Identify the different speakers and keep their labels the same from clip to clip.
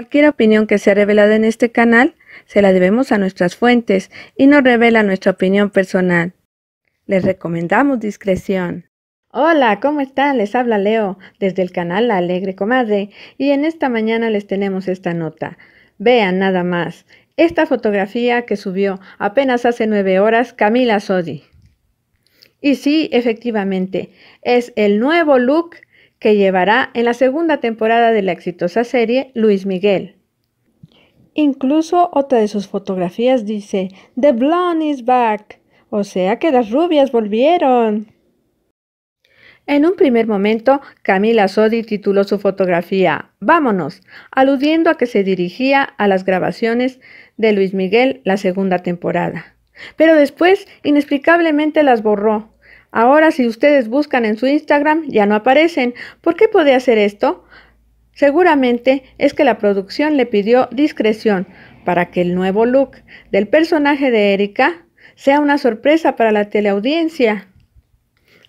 Speaker 1: Cualquier opinión que sea revelada en este canal se la debemos a nuestras fuentes y no revela nuestra opinión personal. Les recomendamos discreción. Hola, ¿cómo están? Les habla Leo desde el canal La Alegre Comadre y en esta mañana les tenemos esta nota. Vean nada más esta fotografía que subió apenas hace nueve horas Camila Sodi. Y sí, efectivamente, es el nuevo look que llevará en la segunda temporada de la exitosa serie Luis Miguel. Incluso otra de sus fotografías dice The Blonde is back, o sea que las rubias volvieron. En un primer momento, Camila Sodi tituló su fotografía Vámonos, aludiendo a que se dirigía a las grabaciones de Luis Miguel la segunda temporada. Pero después, inexplicablemente las borró, Ahora si ustedes buscan en su Instagram ya no aparecen. ¿Por qué puede hacer esto? Seguramente es que la producción le pidió discreción para que el nuevo look del personaje de Erika sea una sorpresa para la teleaudiencia.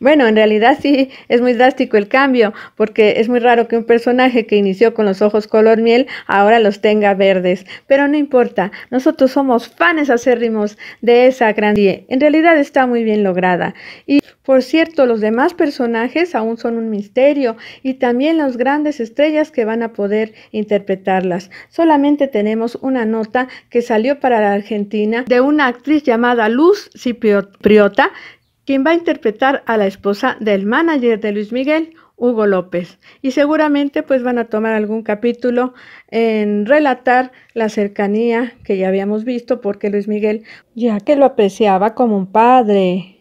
Speaker 1: Bueno, en realidad sí, es muy drástico el cambio, porque es muy raro que un personaje que inició con los ojos color miel ahora los tenga verdes. Pero no importa, nosotros somos fanes acérrimos de esa gran En realidad está muy bien lograda. Y por cierto, los demás personajes aún son un misterio y también las grandes estrellas que van a poder interpretarlas. Solamente tenemos una nota que salió para la Argentina de una actriz llamada Luz Cipriota quien va a interpretar a la esposa del manager de Luis Miguel, Hugo López. Y seguramente pues van a tomar algún capítulo en relatar la cercanía que ya habíamos visto porque Luis Miguel ya que lo apreciaba como un padre.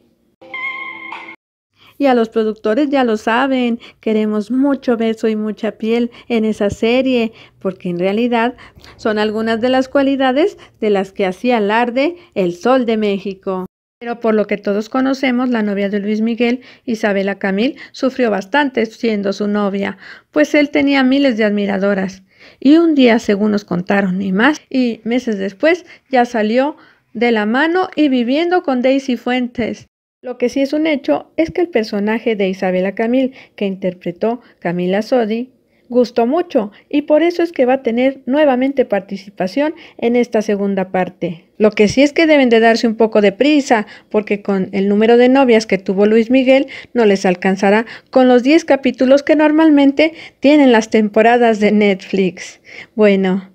Speaker 1: Y a los productores ya lo saben, queremos mucho beso y mucha piel en esa serie, porque en realidad son algunas de las cualidades de las que hacía alarde el Sol de México. Pero por lo que todos conocemos, la novia de Luis Miguel, Isabela Camil, sufrió bastante siendo su novia, pues él tenía miles de admiradoras. Y un día, según nos contaron, y más, y meses después ya salió de la mano y viviendo con Daisy Fuentes. Lo que sí es un hecho es que el personaje de Isabela Camil, que interpretó Camila Sodi, gustó mucho y por eso es que va a tener nuevamente participación en esta segunda parte. Lo que sí es que deben de darse un poco de prisa, porque con el número de novias que tuvo Luis Miguel no les alcanzará con los 10 capítulos que normalmente tienen las temporadas de Netflix. Bueno,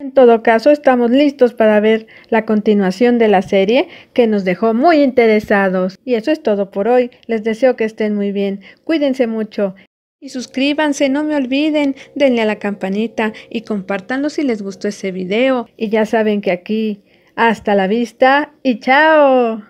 Speaker 1: en todo caso, estamos listos para ver la continuación de la serie que nos dejó muy interesados. Y eso es todo por hoy. Les deseo que estén muy bien. Cuídense mucho y suscríbanse, no me olviden, denle a la campanita y compártanlo si les gustó ese video. Y ya saben que aquí, hasta la vista y chao.